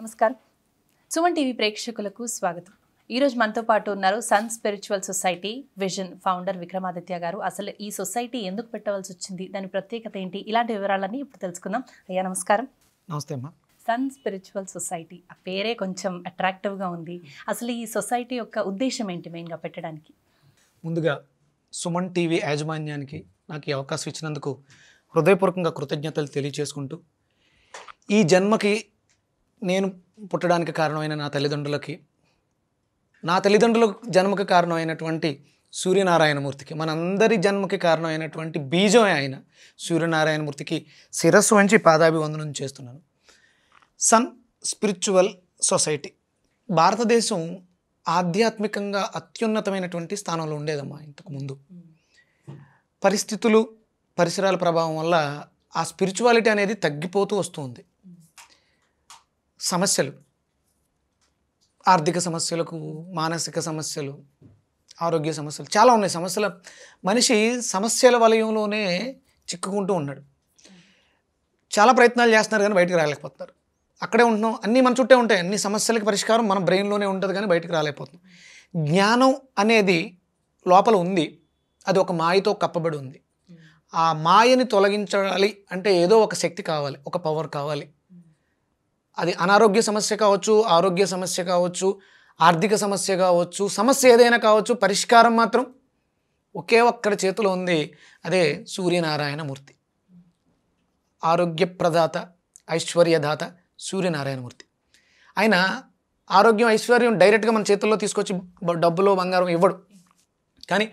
నమస్కారం సుమన్ టీవీ ప్రేక్షకులకు స్వాగతం ఈరోజు మనతో పాటు ఉన్నారు sun spiritual society vision founder Vikramaditya garu అసలు ఈ సొసైటీ ఎందుకు పెట్టవలసి వచ్చింది దాని ప్రత్యేకత ఏంటి ఇలాంటి వివరాలన్నీ ఇప్పుడు తెలుసుకుందాం అయ్యా నమస్కారం నమస్తే అమ్మా సన్ స్పిరిచువల్ సొసైటీ ఆ పేరే కొంచెం అట్రాక్టివ్గా ఉంది అసలు ఈ సొసైటీ యొక్క ఉద్దేశం ఏంటి మెయిన్గా పెట్టడానికి ముందుగా సుమన్ టీవీ యాజమాన్యానికి నాకు ఈ అవకాశం ఇచ్చినందుకు హృదయపూర్వకంగా కృతజ్ఞతలు తెలియచేసుకుంటూ ఈ జన్మకి నేను పుట్టడానికి కారణమైన నా తల్లిదండ్రులకి నా తల్లిదండ్రులకు జన్మకి కారణమైనటువంటి సూర్యనారాయణమూర్తికి మనందరి జన్మకి కారణమైనటువంటి బీజం ఆయన సూర్యనారాయణమూర్తికి శిరస్సు వంచి పాదాభివందనం చేస్తున్నాను సన్ స్పిరిచువల్ సొసైటీ భారతదేశం ఆధ్యాత్మికంగా అత్యున్నతమైనటువంటి స్థానంలో ఉండేదమ్మా ఇంతకుముందు పరిస్థితులు పరిసరాల ప్రభావం వల్ల ఆ స్పిరిచువాలిటీ అనేది తగ్గిపోతూ వస్తుంది సమస్యలు ఆర్థిక సమస్యలకు మానసిక సమస్యలు ఆరోగ్య సమస్యలు చాలా ఉన్నాయి సమస్యల మనిషి సమస్యల వలయంలోనే చిక్కుకుంటూ ఉన్నాడు చాలా ప్రయత్నాలు చేస్తున్నారు కానీ బయటకు రాలేకపోతున్నారు అక్కడే ఉంటున్నాం అన్నీ మన చుట్టే ఉంటాయి అన్ని సమస్యలకి పరిష్కారం మన బ్రెయిన్లోనే ఉంటుంది కానీ బయటకు రాలేకపోతున్నాం జ్ఞానం అనేది లోపల ఉంది అది ఒక మాయతో కప్పబడి ఉంది ఆ మాయని తొలగించాలి అంటే ఏదో ఒక శక్తి కావాలి ఒక పవర్ కావాలి అది అనారోగ్య సమస్య కావచ్చు ఆరోగ్య సమస్య కావచ్చు ఆర్థిక సమస్య కావచ్చు సమస్య ఏదైనా కావచ్చు పరిష్కారం మాత్రం ఒకే ఒక్కరి చేతిలో ఉంది అదే సూర్యనారాయణమూర్తి ఆరోగ్యప్రదాత ఐశ్వర్యదాత సూర్యనారాయణమూర్తి ఆయన ఆరోగ్యం ఐశ్వర్యం డైరెక్ట్గా మన చేతుల్లో తీసుకొచ్చి డబ్బులు బంగారం ఇవ్వడు కానీ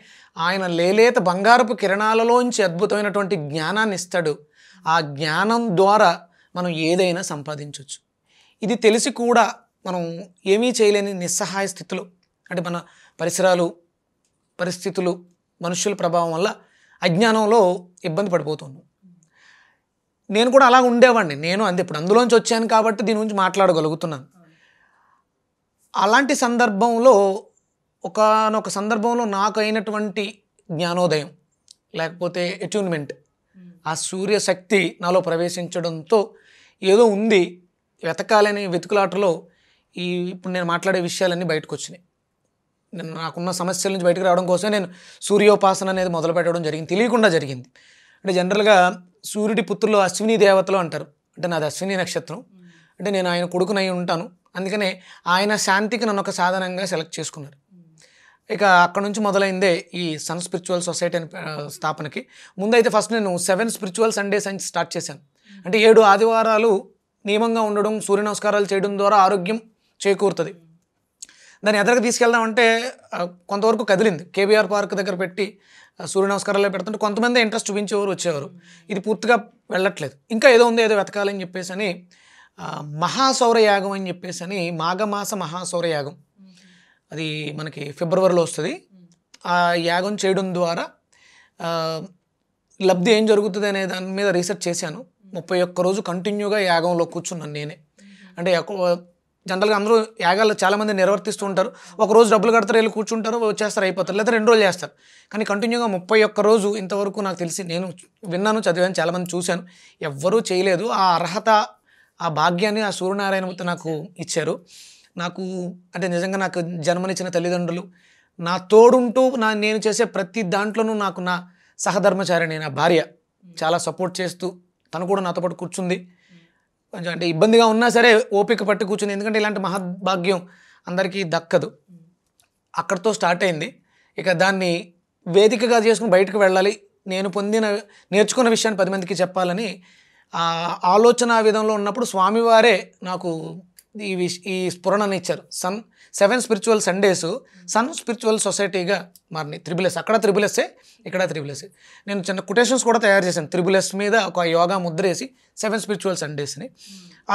ఆయన లేలేత బంగారపు కిరణాలలోంచి అద్భుతమైనటువంటి జ్ఞానాన్ని ఇస్తాడు ఆ జ్ఞానం ద్వారా మనం ఏదైనా సంపాదించవచ్చు ఇది తెలిసి కూడా మనం ఏమీ చేయలేని నిస్సహాయ స్థితులు అంటే మన పరిసరాలు పరిస్థితులు మనుషుల ప్రభావం వల్ల అజ్ఞానంలో ఇబ్బంది పడిపోతుంది నేను కూడా అలా ఉండేవాడిని నేను అంది ఇప్పుడు అందులోంచి వచ్చాను కాబట్టి దీని గురించి మాట్లాడగలుగుతున్నాను అలాంటి సందర్భంలో ఒకనొక సందర్భంలో నాకు అయినటువంటి జ్ఞానోదయం లేకపోతే అట్యూన్మెంట్ ఆ సూర్యశక్తి నాలో ప్రవేశించడంతో ఏదో ఉంది వెతకాలని వెతుకులాటలో ఈ ఇప్పుడు నేను మాట్లాడే విషయాలన్నీ బయటకు వచ్చినాయి నేను నాకున్న సమస్యల నుంచి బయటకు రావడం కోసమే నేను సూర్యోపాసన అనేది మొదలు పెట్టడం జరిగింది తెలియకుండా జరిగింది అంటే జనరల్గా సూర్యుడి పుత్రులు అశ్విని దేవతలు అంటారు అంటే నాది అశ్విని నక్షత్రం అంటే నేను ఆయన కొడుకునై ఉంటాను అందుకనే ఆయన శాంతికి నన్ను ఒక సాధనంగా సెలెక్ట్ చేసుకున్నారు ఇక అక్కడ నుంచి మొదలైందే ఈ సన్ స్పిరిచువల్ సొసైటీ అని స్థాపనకి ముందైతే ఫస్ట్ నేను సెవెన్ స్పిరిచువల్ సండేస్ అని స్టార్ట్ చేశాను అంటే ఏడు ఆదివారాలు నియమంగా ఉండడం సూర్య నమస్కారాలు చేయడం ద్వారా ఆరోగ్యం చేకూరుతుంది దాన్ని ఎదరికి తీసుకెళ్దామంటే కొంతవరకు కదిలింది కేబీఆర్ పార్క్ దగ్గర పెట్టి సూర్య నమస్కారాలు పెడుతుంటే కొంతమంది ఇంట్రెస్ట్ చూపించేవారు వచ్చేవారు ఇది పూర్తిగా వెళ్ళట్లేదు ఇంకా ఏదో ఉంది ఏదో వెతకాలని చెప్పేసి అని మహాసౌరయాగం అని చెప్పేసి అని మాఘమాస మహాసౌరయాగం అది మనకి ఫిబ్రవరిలో వస్తుంది ఆ యాగం చేయడం ద్వారా లబ్ధి ఏం జరుగుతుంది అనే దాని మీద రీసెర్చ్ చేశాను ముప్పై ఒక్క రోజు కంటిన్యూగా యాగంలో కూర్చున్నాను నేనే అంటే జనరల్గా అందరూ యాగాలు చాలామంది నిర్వర్తిస్తూ ఉంటారు ఒక రోజు డబ్బులు కడతారు వెళ్ళి కూర్చుంటారు వచ్చేస్తారు అయిపోతారు లేదా రెండు రోజులు చేస్తారు కానీ కంటిన్యూగా ముప్పై ఒక్క రోజు ఇంతవరకు నాకు తెలిసి నేను విన్నాను చదివాను చాలామంది చూశాను ఎవ్వరూ చేయలేదు ఆ అర్హత ఆ భాగ్యాన్ని ఆ సూర్యనారాయణమూర్తి నాకు ఇచ్చారు నాకు అంటే నిజంగా నాకు జన్మనిచ్చిన తల్లిదండ్రులు నా తోడుంటూ నా నేను చేసే ప్రతి దాంట్లోనూ నాకు నా సహధర్మచారిణి నా భార్య చాలా సపోర్ట్ చేస్తూ తను కూడా నాతో పాటు కూర్చుంది కొంచెం అంటే ఇబ్బందిగా ఉన్నా సరే ఓపిక పట్టి కూర్చుంది ఎందుకంటే ఇలాంటి మహద్భాగ్యం అందరికీ దక్కదు అక్కడితో స్టార్ట్ అయింది ఇక దాన్ని వేదికగా చేసుకుని బయటకు వెళ్ళాలి నేను పొందిన నేర్చుకున్న విషయాన్ని పది మందికి చెప్పాలని ఆలోచన విధంలో ఉన్నప్పుడు స్వామివారే నాకు ఈ ఈ స్ఫురణని ఇచ్చారు sun seven spiritual Sundays sun spiritual సొసైటీగా త్రిబుల్ త్రిబులెస్ అక్కడ త్రిబులెస్సే ఇక్కడ త్రిబులెస్సే నేను చిన్న కొటేషన్స్ కూడా తయారు చేశాను త్రిబులెస్ మీద ఒక యోగా ముద్ర వేసి సెవెన్ స్పిరిచువల్ సండేస్ని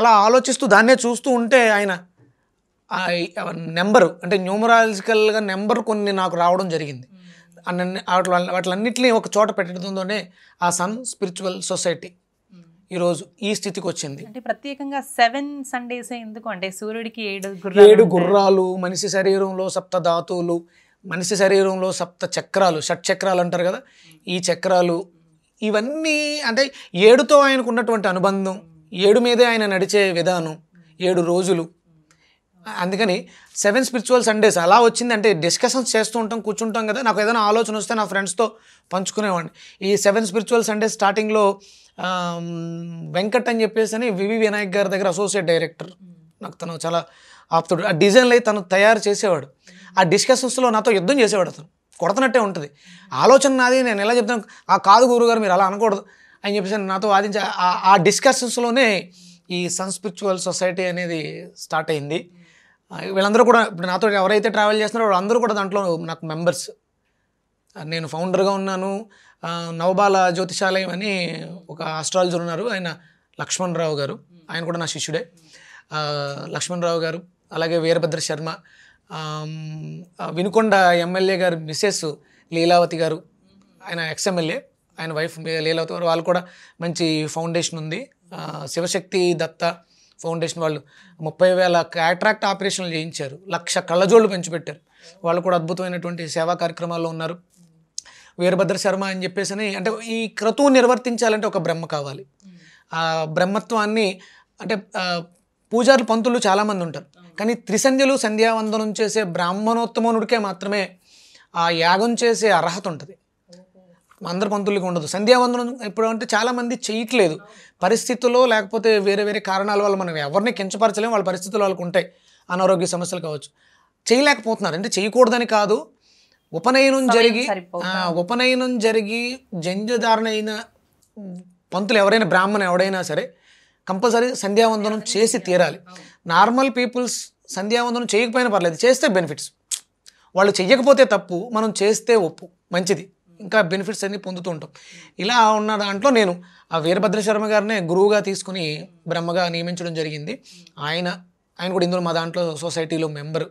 అలా ఆలోచిస్తూ దాన్నే చూస్తూ ఉంటే ఆయన నెంబరు అంటే న్యూమరాలజికల్గా నెంబర్ కొన్ని నాకు రావడం జరిగింది అన్నింటినీ ఒక చోట పెట్టడంతోనే ఆ సన్ స్పిరిచువల్ సొసైటీ ఈరోజు ఈ స్థితికి వచ్చింది అంటే ప్రత్యేకంగా సెవెన్ సండేస్ ఎందుకు అంటే సూర్యుడికి ఏడు ఏడు గుర్రాలు మనిషి శరీరంలో సప్త ధాతువులు మనిషి శరీరంలో సప్త చక్రాలు షట్ చక్రాలు అంటారు కదా ఈ చక్రాలు ఇవన్నీ అంటే ఏడుతో ఆయనకు ఉన్నటువంటి అనుబంధం ఏడు మీదే ఆయన నడిచే విధానం ఏడు రోజులు అందుకని సెవెన్ స్పిరిచువల్ సండేస్ అలా వచ్చింది అంటే డిస్కషన్స్ చేస్తూ ఉంటాం కూర్చుంటాం కదా నాకు ఏదైనా ఆలోచన వస్తే నా ఫ్రెండ్స్తో పంచుకునేవాడిని ఈ సెవెన్ స్పిరిచువల్ సండేస్ స్టార్టింగ్లో వెంకట్ అని చెప్పేసి అని వివి వినాయక్ గారి దగ్గర అసోసియేట్ డైరెక్టర్ నాకు తను చాలా ఆప్తుడు ఆ డిజైన్లు అయితే తను తయారు చేసేవాడు ఆ డిస్కషన్స్లో నాతో యుద్ధం చేసేవాడు అతను కొడుతున్నట్టే ఉంటుంది ఆలోచన నాది నేను ఎలా చెప్తాను ఆ కాదు గురుగారు మీరు అలా అనకూడదు అని చెప్పేసి నాతో వాదించి ఆ డిస్కషన్స్లోనే ఈ సన్స్పిరిచువల్ సొసైటీ అనేది స్టార్ట్ అయింది వీళ్ళందరూ కూడా ఇప్పుడు నాతో ఎవరైతే ట్రావెల్ చేస్తున్నారో వాళ్ళందరూ కూడా దాంట్లో నాకు మెంబర్స్ నేను ఫౌండర్గా ఉన్నాను నవబాల జ్యోతిషాలయం అని ఒక ఆస్ట్రాలజర్ ఉన్నారు ఆయన లక్ష్మణ్ రావు గారు ఆయన కూడా నా శిష్యుడే లక్ష్మణ్ రావు గారు అలాగే వీరభద్ర శర్మ వినుకొండ ఎమ్మెల్యే గారు మిస్సెస్ లీలావతి గారు ఆయన ఎక్స్ఎమ్మెల్యే ఆయన వైఫ్ లీలావతి గారు వాళ్ళు కూడా మంచి ఫౌండేషన్ ఉంది శివశక్తి దత్త ఫౌండేషన్ వాళ్ళు ముప్పై వేల కాంట్రాక్ట్ ఆపరేషన్లు చేయించారు లక్ష కళ్ళజోళ్ళు పెంచిపెట్టారు వాళ్ళు కూడా అద్భుతమైనటువంటి సేవా కార్యక్రమాల్లో ఉన్నారు వీరభద్ర శర్మ అని చెప్పేసి అంటే ఈ క్రతువు నిర్వర్తించాలంటే ఒక బ్రహ్మ కావాలి ఆ బ్రహ్మత్వాన్ని అంటే పూజారులు పంతులు చాలామంది ఉంటారు కానీ త్రిసంధ్యలు సంధ్యావందనం చేసే బ్రాహ్మణోత్తమనుడికే మాత్రమే ఆ యాగం చేసే అర్హత ఉంటుంది అందరు పంతులకి ఉండదు సంధ్యావందనం ఇప్పుడు అంటే చాలామంది చేయట్లేదు పరిస్థితుల్లో లేకపోతే వేరే వేరే కారణాల వల్ల మనం ఎవరిని కించపరచలేము వాళ్ళ పరిస్థితులు వాళ్ళకు ఉంటాయి అనారోగ్య సమస్యలు కావచ్చు చేయలేకపోతున్నారు అంటే చేయకూడదని కాదు ఉపనయనం జరిగి ఉపనయనం జరిగి జంజుధారణ అయిన పంతులు ఎవరైనా బ్రాహ్మణ ఎవడైనా సరే కంపల్సరీ సంధ్యావందనం చేసి తీరాలి నార్మల్ పీపుల్స్ సంధ్యావందనం చేయకపోయినా పర్లేదు చేస్తే బెనిఫిట్స్ వాళ్ళు చెయ్యకపోతే తప్పు మనం చేస్తే ఒప్పు మంచిది ఇంకా బెనిఫిట్స్ అన్నీ పొందుతూ ఉంటాం ఇలా ఉన్న దాంట్లో నేను ఆ వీరభద్ర శర్మ గారినే గురువుగా తీసుకుని బ్రహ్మగా నియమించడం జరిగింది ఆయన ఆయన కూడా ఇందులో మా దాంట్లో సొసైటీలో మెంబరు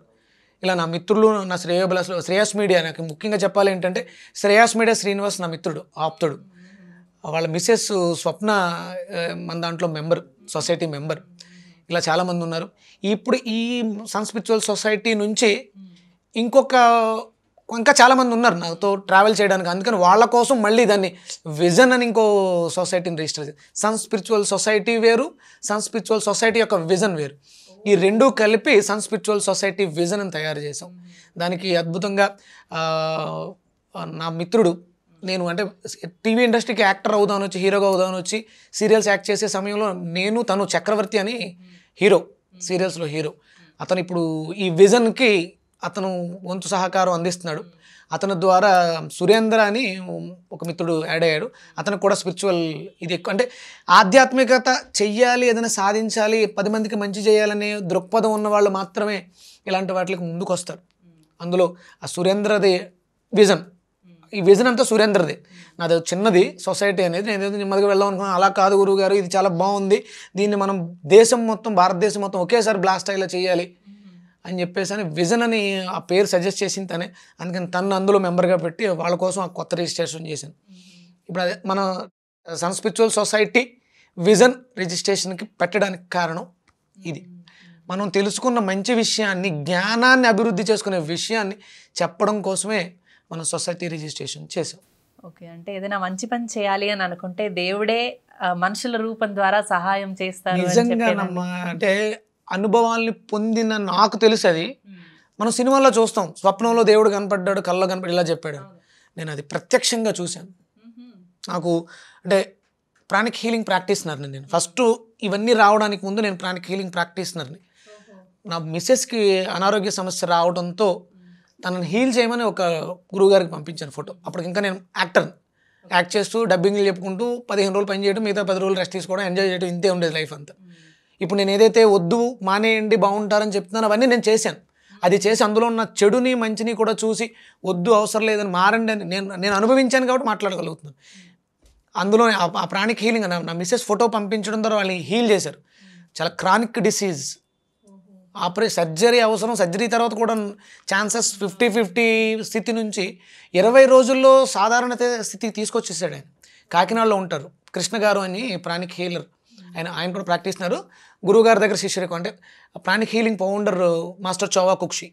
ఇలా నా మిత్రులు నా శ్రేయోబలస్లో శ్రేయస్ మీడియా నాకు ముఖ్యంగా చెప్పాలి ఏంటంటే శ్రేయస్ మీడియా శ్రీనివాస్ నా మిత్రుడు ఆప్తుడు వాళ్ళ మిస్సెస్ స్వప్న మన దాంట్లో మెంబర్ సొసైటీ మెంబర్ ఇలా చాలామంది ఉన్నారు ఇప్పుడు ఈ సన్స్పిచువల్ సొసైటీ నుంచి ఇంకొక ఇంకా చాలామంది ఉన్నారు నాతో ట్రావెల్ చేయడానికి అందుకని వాళ్ళ కోసం మళ్ళీ దాన్ని విజన్ అని ఇంకో సొసైటీని రిజిస్టర్ చేసి సన్ స్పిరిచువల్ సొసైటీ వేరు సన్ స్పిరిచువల్ సొసైటీ యొక్క విజన్ వేరు ఈ రెండూ కలిపి సన్ స్పిరిచువల్ సొసైటీ విజన్ అని తయారు చేసాం దానికి అద్భుతంగా నా మిత్రుడు నేను అంటే టీవీ ఇండస్ట్రీకి యాక్టర్ అవుదామని వచ్చి హీరోగా అవుదామని వచ్చి సీరియల్స్ యాక్ట్ చేసే సమయంలో నేను తను చక్రవర్తి అని హీరో సీరియల్స్లో హీరో అతను ఇప్పుడు ఈ విజన్కి అతను వంతు సహకారం అందిస్తున్నాడు అతని ద్వారా సురేంద్ర అని ఒక మిత్రుడు యాడ్ అయ్యాడు అతను కూడా స్పిరిచువల్ ఇది ఎక్కువ అంటే ఆధ్యాత్మికత చెయ్యాలి ఏదైనా సాధించాలి పది మందికి మంచి చేయాలనే దృక్పథం ఉన్న వాళ్ళు మాత్రమే ఇలాంటి వాటికి ముందుకు వస్తారు అందులో ఆ సురేంద్రది విజన్ ఈ విజన్ అంతా సురేంద్రది నాది చిన్నది సొసైటీ అనేది నేను ఏదో నెమ్మదిగా వెళ్దాం అనుకున్నాను అలా కాదు గురువు గారు ఇది చాలా బాగుంది దీన్ని మనం దేశం మొత్తం భారతదేశం మొత్తం ఒకేసారి బ్లాస్ట్ అయ్యేలా చేయాలి అని చెప్పేసి అని విజన్ అని ఆ పేరు సజెస్ట్ చేసింది తనే అందుకని తను అందులో మెంబర్గా పెట్టి వాళ్ళ కోసం ఆ కొత్త రిజిస్ట్రేషన్ చేశాను ఇప్పుడు అదే మన సన్స్పిరిచువల్ సొసైటీ విజన్ రిజిస్ట్రేషన్కి పెట్టడానికి కారణం ఇది మనం తెలుసుకున్న మంచి విషయాన్ని జ్ఞానాన్ని అభివృద్ధి చేసుకునే విషయాన్ని చెప్పడం కోసమే మనం సొసైటీ రిజిస్ట్రేషన్ చేసాం ఓకే అంటే ఏదైనా మంచి పని చేయాలి అని అనుకుంటే దేవుడే మనుషుల రూపం ద్వారా సహాయం చేస్తారు నిజంగా అంటే అనుభవాల్ని పొందిన నాకు తెలుసు అది మనం సినిమాల్లో చూస్తాం స్వప్నంలో దేవుడు కనపడ్డాడు కళ్ళలో కనపడి ఇలా చెప్పాడు నేను అది ప్రత్యక్షంగా చూశాను నాకు అంటే ప్రాణిక్ హీలింగ్ ప్రాక్టీస్నర్ని నేను ఫస్ట్ ఇవన్నీ రావడానికి ముందు నేను ప్రాణిక్ హీలింగ్ ప్రాక్టీస్నర్ని నా మిస్సెస్కి అనారోగ్య సమస్య రావడంతో తనను హీల్ చేయమని ఒక గురువుగారికి పంపించాను ఫోటో అప్పటికి ఇంకా నేను యాక్టర్ యాక్ట్ చేస్తూ డబ్బింగ్లు చెప్పుకుంటూ పదిహేను రోజులు పని చేయడం మిగతా పది రోజులు రెస్ట్ తీసుకోవడం ఎంజాయ్ చేయడం ఇంతే ఉండేది లైఫ్ అంతా ఇప్పుడు నేను ఏదైతే వద్దు మానేయండి బాగుంటారని చెప్తున్నాను అవన్నీ నేను చేశాను అది చేసి అందులో ఉన్న చెడుని మంచిని కూడా చూసి వద్దు అవసరం లేదని మారండి అని నేను నేను అనుభవించాను కాబట్టి మాట్లాడగలుగుతున్నాను అందులో ఆ ప్రాణిక్ హీలింగ్ నా మిస్సెస్ ఫోటో పంపించడం ద్వారా వాళ్ళని హీల్ చేశారు చాలా క్రానిక్ డిసీజ్ ఆపరే సర్జరీ అవసరం సర్జరీ తర్వాత కూడా ఛాన్సెస్ ఫిఫ్టీ ఫిఫ్టీ స్థితి నుంచి ఇరవై రోజుల్లో సాధారణ స్థితికి తీసుకొచ్చేసాడు ఆయన కాకినాడలో ఉంటారు కృష్ణ గారు అని ప్రాణిక్ హీలర్ ఆయన ఆయన కూడా ప్రాక్టీస్తున్నారు గురువుగారి దగ్గర శిష్యరేఖం అంటే pranic healing founder master Choa Kok Sui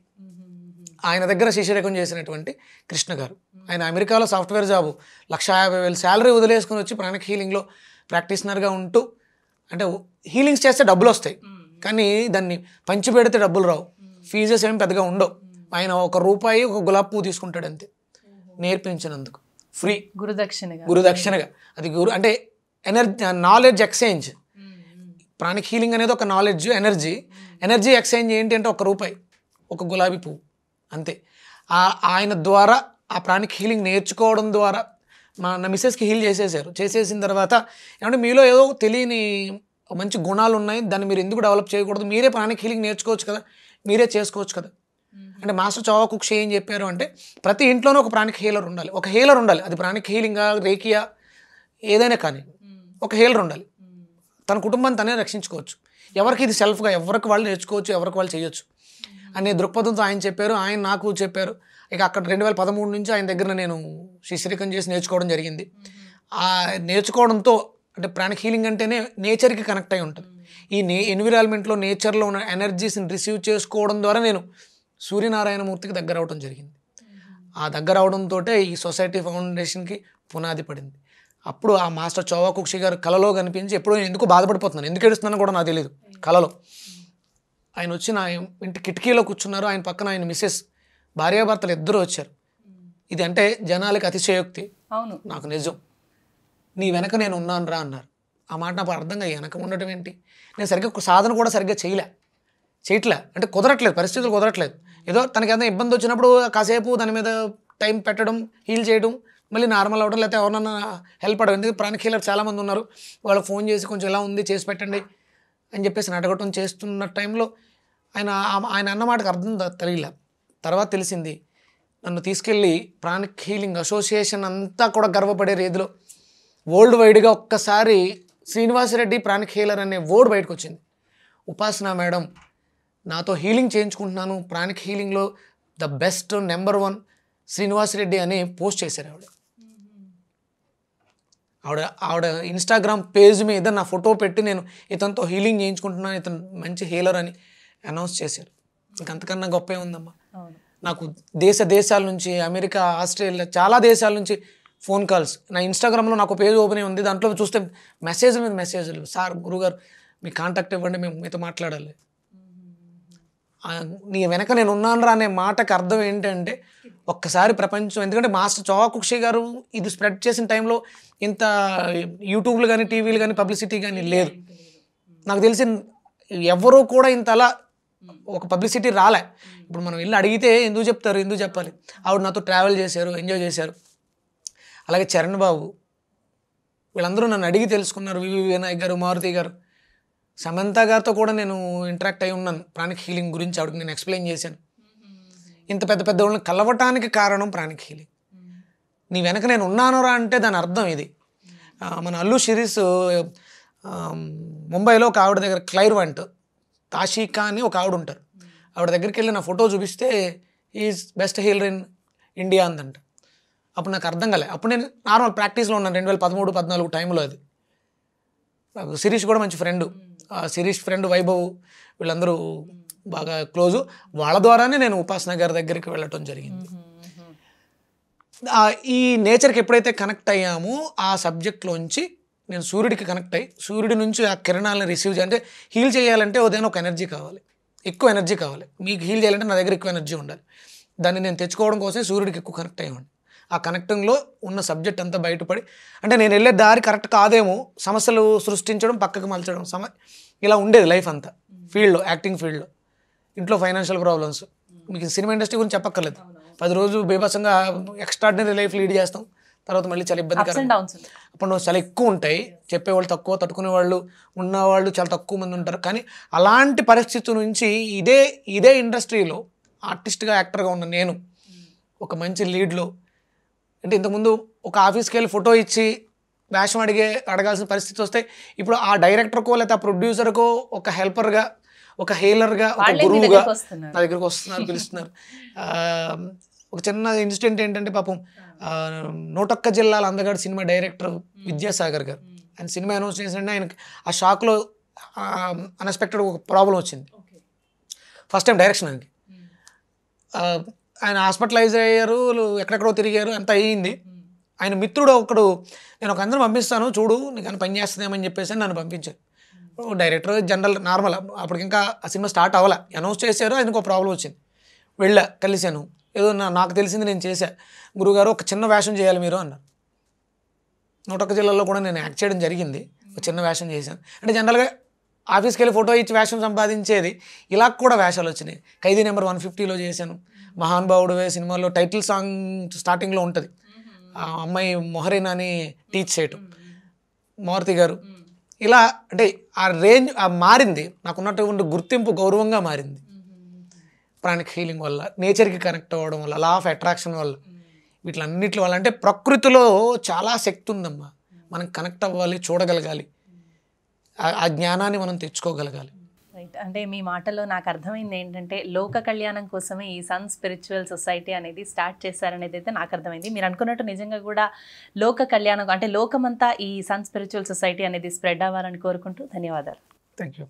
ఆయన దగ్గర శిష్యరేకం చేసినటువంటి కృష్ణ గారు ఆయన అమెరికాలో సాఫ్ట్వేర్ జాబు లక్ష యాభై వేలు శాలరీ వదిలేసుకుని వచ్చి ప్రాణిక్ హీలింగ్లో ప్రాక్టీస్నర్గా ఉంటూ అంటే హీలింగ్స్ చేస్తే డబ్బులు వస్తాయి కానీ దాన్ని పంచి పెడితే డబ్బులు రావు ఫీజెస్ ఏమి పెద్దగా ఉండవు ఆయన ఒక రూపాయి ఒక గులాబ్ పువ్వు తీసుకుంటాడు అంతే నేర్పించినందుకు ఫ్రీ గురుదక్షిణగా గురుదక్షిణగా అది గురు అంటే energy knowledge exchange pranic healing అనేది ఒక నాలెడ్జ్ ఎనర్జీ ఎనర్జీ ఎక్స్చేంజ్ ఏంటి అంటే ఒక రూపాయి ఒక గులాబీ పువ్వు అంతే ఆయన ద్వారా ఆ ప్రాణిక్ హీలింగ్ నేర్చుకోవడం ద్వారా మా నా మిస్సెస్కి హీల్ చేసేసారు చేసేసిన తర్వాత ఏమంటే మీలో ఏదో తెలియని మంచి గుణాలు ఉన్నాయి దాన్ని మీరు ఎందుకు డెవలప్ చేయకూడదు మీరే ప్రాణిక హీలింగ్ నేర్చుకోవచ్చు కదా మీరే చేసుకోవచ్చు కదా అంటే మాస్టర్ చావా కుక్ష ఏం చెప్పారు అంటే ప్రతి ఇంట్లోనూ ఒక ప్రాణిక హీలర్ ఉండాలి ఒక హీలర్ ఉండాలి అది ప్రాణిక హీలింగా రేకియా ఏదైనా కానీ ఒక హీలర్ ఉండాలి తన కుటుంబాన్ని తనే రక్షించుకోవచ్చు ఎవరికి ఇది సెల్ఫ్గా ఎవరికి వాళ్ళు నేర్చుకోవచ్చు ఎవరికి వాళ్ళు చేయొచ్చు అనే దృక్పథంతో ఆయన చెప్పారు ఆయన నాకు చెప్పారు ఇక అక్కడ రెండు వేల పదమూడు నుంచి ఆయన దగ్గర నేను శిశ్రీకం చేసి నేర్చుకోవడం జరిగింది ఆ నేర్చుకోవడంతో అంటే ప్రాణ హీలింగ్ అంటేనే నేచర్కి కనెక్ట్ అయి ఉంటుంది ఈ నే ఎన్విరాన్మెంట్లో నేచర్లో ఉన్న ఎనర్జీస్ని రిసీవ్ చేసుకోవడం ద్వారా నేను సూర్యనారాయణమూర్తికి దగ్గర అవడం జరిగింది ఆ దగ్గర అవడంతో ఈ సొసైటీ ఫౌండేషన్కి పునాది పడింది అప్పుడు ఆ మాస్టర్ చోవా కుక్షి గారు కళలో కనిపించి ఎప్పుడో ఎందుకు బాధపడిపోతున్నాను ఎందుకు ఏడుస్తున్నాను కూడా నాకు తెలియదు కళలో ఆయన వచ్చి నా ఇంటి కిటికీలో కూర్చున్నారు ఆయన పక్కన ఆయన మిస్సెస్ భార్యాభర్తలు ఇద్దరు వచ్చారు ఇది అంటే జనాలకి అతిశయోక్తి అవును నాకు నిజం నీ వెనక నేను ఉన్నాను రా అన్నారు ఆ మాట నాకు అర్థంగా వెనక ఉండటం ఏంటి నేను సరిగ్గా సాధన కూడా సరిగ్గా చేయలే చేయట్లే అంటే కుదరట్లేదు పరిస్థితులు కుదరట్లేదు ఏదో తనకి ఏదైనా ఇబ్బంది వచ్చినప్పుడు కాసేపు దాని మీద టైం పెట్టడం హీల్ చేయడం మళ్ళీ నార్మల్ అవ్వడం లేకపోతే ఎవరన్నా హెల్ప్ అడగండి ఎందుకంటే ప్రాణిక్ హీలర్ చాలామంది ఉన్నారు వాళ్ళు ఫోన్ చేసి కొంచెం ఎలా ఉంది చేసి పెట్టండి అని చెప్పేసి అడగటం చేస్తున్న టైంలో ఆయన ఆయన అన్నమాటకు అర్థం తెలియల తర్వాత తెలిసింది నన్ను తీసుకెళ్ళి ప్రాణిక్ హీలింగ్ అసోసియేషన్ అంతా కూడా గర్వపడే రీతిలో వరల్డ్ వైడ్గా ఒక్కసారి శ్రీనివాసరెడ్డి ప్రాణిక్ హీలర్ అనే వర్డ్ బయటకు వచ్చింది ఉపాసన మేడం నాతో హీలింగ్ చేయించుకుంటున్నాను ప్రాణిక్ హీలింగ్లో the best number one Srinivasa Reddy అని పోస్ట్ చేశారు ఆవిడ ఆవిడ ఆవిడ ఇన్స్టాగ్రామ్ పేజ్ మీద నా ఫోటో పెట్టి నేను ఇతనితో హీలింగ్ చేయించుకుంటున్నాను ఇతను మంచి హీలర్ అని అనౌన్స్ చేశారు ఇంకంతకన్నా గొప్పే ఉందమ్మా నాకు దేశ దేశాల నుంచి అమెరికా ఆస్ట్రేలియా చాలా దేశాల నుంచి ఫోన్ కాల్స్ నా ఇన్స్టాగ్రామ్లో నాకు పేజ్ ఓపెన్ ఉంది దాంట్లో చూస్తే మెసేజ్ మీద మెసేజ్లు సార్ గురుగారు మీ కాంటాక్ట్ ఇవ్వండి మేము మీతో మాట్లాడాలి నీ వెనక నేను ఉన్నాను రా అనే మాటకు అర్థం ఏంటంటే ఒక్కసారి ప్రపంచం ఎందుకంటే మాస్టర్ చోవాకుక్షి గారు ఇది స్ప్రెడ్ చేసిన టైంలో ఇంత యూట్యూబ్లు కానీ టీవీలు కానీ పబ్లిసిటీ కానీ లేదు నాకు తెలిసి ఎవరూ కూడా ఇంత అలా ఒక పబ్లిసిటీ రాలే ఇప్పుడు మనం వెళ్ళి అడిగితే ఎందుకు చెప్తారు ఎందుకు చెప్పాలి ఆవిడ నాతో ట్రావెల్ చేశారు ఎంజాయ్ చేశారు అలాగే చరణ్ బాబు వీళ్ళందరూ నన్ను అడిగి తెలుసుకున్నారు వివి వినాయక్ గారు మారుతి గారు సమంత గారితో కూడా నేను ఇంటరాక్ట్ అయి ఉన్నాను ప్రాణిక హీలింగ్ గురించి ఆవిడకి నేను ఎక్స్ప్లెయిన్ చేశాను ఇంత పెద్ద పెద్ద వాళ్ళని కలవటానికి కారణం ప్రాణిక హీలింగ్ నీ వెనక నేను ఉన్నానురా అంటే దాని అర్థం ఇది మన అల్లు షిరీస్ ముంబైలో ఒక ఆవిడ దగ్గర క్లైర్ వంట తాషికా అని ఒక ఆవిడ ఉంటారు ఆవిడ దగ్గరికి వెళ్ళి నా ఫోటో చూపిస్తే is best healer in India అందంట అప్పుడు నాకు అర్థం కాలే అప్పుడు నేను నార్మల్ ప్రాక్టీస్లో ఉన్నాను రెండు వేల పదమూడు పద్నాలుగు టైంలో అది నాకు శిరీష్ కూడా మంచి ఫ్రెండ్ శిరీష్ ఫ్రెండ్ వైభవ్ వీళ్ళందరూ బాగా క్లోజు వాళ్ళ ద్వారానే నేను ఉపాసన గారి దగ్గరికి వెళ్ళటం జరిగింది ఈ నేచర్కి ఎప్పుడైతే కనెక్ట్ అయ్యామో ఆ సబ్జెక్ట్లోంచి నేను సూర్యుడికి కనెక్ట్ అయ్యి సూర్యుడి నుంచి ఆ కిరణాలను రిసీవ్ చేయాలంటే హీల్ చేయాలంటే ఉదయం ఒక ఎనర్జీ కావాలి ఎక్కువ ఎనర్జీ కావాలి మీకు హీల్ చేయాలంటే నా దగ్గర ఎక్కువ ఎనర్జీ ఉండాలి దాన్ని నేను తెచ్చుకోవడం కోసం సూర్యుడికి ఎక్కువ కనెక్ట్ అయ్యాను ఆ కనెక్టింగ్లో ఉన్న సబ్జెక్ట్ అంతా బయటపడి అంటే నేను వెళ్ళే దారి కరెక్ట్ కాదేమో సమస్యలు సృష్టించడం పక్కకు మలచడం సమ ఇలా ఉండేది లైఫ్ అంతా ఫీల్డ్లో యాక్టింగ్ ఫీల్డ్లో ఇంట్లో ఫైనాన్షియల్ ప్రాబ్లమ్స్ మీకు సినిమా ఇండస్ట్రీ గురించి చెప్పక్కర్లేదు పది రోజు బేబాసంగా ఎక్స్ట్రాడినరీ లైఫ్ లీడ్ చేస్తాం తర్వాత మళ్ళీ చాలా ఇబ్బంది అప్పుడు చాలా ఎక్కువ ఉంటాయి చెప్పేవాళ్ళు తక్కువ తట్టుకునే వాళ్ళు ఉన్నవాళ్ళు చాలా తక్కువ మంది ఉంటారు కానీ అలాంటి పరిస్థితి నుంచి ఇదే ఇదే ఇండస్ట్రీలో ఆర్టిస్ట్గా యాక్టర్గా ఉన్న నేను ఒక మంచి లీడ్లో అంటే ఇంతకుముందు ఒక ఆఫీస్కి వెళ్ళి ఫోటో ఇచ్చి వేషం అడిగే అడగాల్సిన పరిస్థితి వస్తే ఇప్పుడు ఆ డైరెక్టర్కో లేదా ప్రొడ్యూసర్కో ఒక హెల్పర్గా ఒక హేలర్గా ఒక గురువుగా నా దగ్గరకు వస్తున్నారు పిలుస్తున్నారు ఒక చిన్న ఇన్సిడెంట్ ఏంటంటే పాపం నూటొక్క జిల్లాల అందగాడు సినిమా డైరెక్టర్ విద్యాసాగర్ గారు ఆయన సినిమా అనౌన్స్ చేసినట్టే ఆయనకి ఆ షాక్లో అన్ఎక్స్పెక్టెడ్ ఒక ప్రాబ్లం వచ్చింది ఫస్ట్ టైం డైరెక్షన్ ఆయనకి ఆయన హాస్పిటలైజ్ అయ్యారు ఎక్కడెక్కడో తిరిగారు అంత అయ్యింది ఆయన మిత్రుడు ఒకడు నేను ఒక అందరూ పంపిస్తాను చూడు నీకు అని పని చేస్తుందేమని చెప్పేసి నన్ను పంపించారు డైరెక్టర్ జనరల్ నార్మల్ అప్పటికి ఇంకా ఆ సినిమా స్టార్ట్ అవ్వాల అనౌన్స్ చేశారు ఆయనకు ఒక ప్రాబ్లం వచ్చింది వెళ్ళా కలిశాను ఏదో నాకు తెలిసింది నేను చేశా గురుగారు ఒక చిన్న వేషం చేయాలి మీరు అన్నారు ఒక్క జిల్లాలో కూడా నేను యాక్ట్ చేయడం జరిగింది ఒక చిన్న వేషం చేశాను అంటే జనరల్గా ఆఫీస్కి వెళ్ళి ఫోటో ఇచ్చి వేషం సంపాదించేది ఇలా కూడా వేషాలు వచ్చినాయి ఖైదీ నెంబర్ వన్ ఫిఫ్టీలో చేశాను మహానుభావుడు సినిమాలో టైటిల్ సాంగ్ స్టార్టింగ్లో ఉంటుంది ఆ అమ్మాయి మొహరిన్ అని టీచ్ చేయటం మారుతి గారు ఇలా అంటే ఆ రేంజ్ మారింది నాకున్నటువంటి గుర్తింపు గౌరవంగా మారింది ప్రాణిక హీలింగ్ వల్ల నేచర్కి కనెక్ట్ అవ్వడం వల్ల లా ఆఫ్ అట్రాక్షన్ వల్ల వీటిలన్నిటి వల్ల అంటే ప్రకృతిలో చాలా శక్తి ఉందమ్మా మనం కనెక్ట్ అవ్వాలి చూడగలగాలి ఆ జ్ఞానాన్ని మనం తెచ్చుకోగలగాలి రైట్ అంటే మీ మాటల్లో నాకు అర్థమైంది ఏంటంటే లోక కళ్యాణం కోసమే ఈ సన్ స్పిరిచువల్ సొసైటీ అనేది స్టార్ట్ చేశారనేది అయితే నాకు అర్థమైంది మీరు అనుకున్నట్టు నిజంగా కూడా లోక కళ్యాణం అంటే లోకమంతా ఈ సన్ స్పిరిచువల్ సొసైటీ అనేది స్ప్రెడ్ అవ్వాలని కోరుకుంటూ ధన్యవాదాలు థ్యాంక్ యూ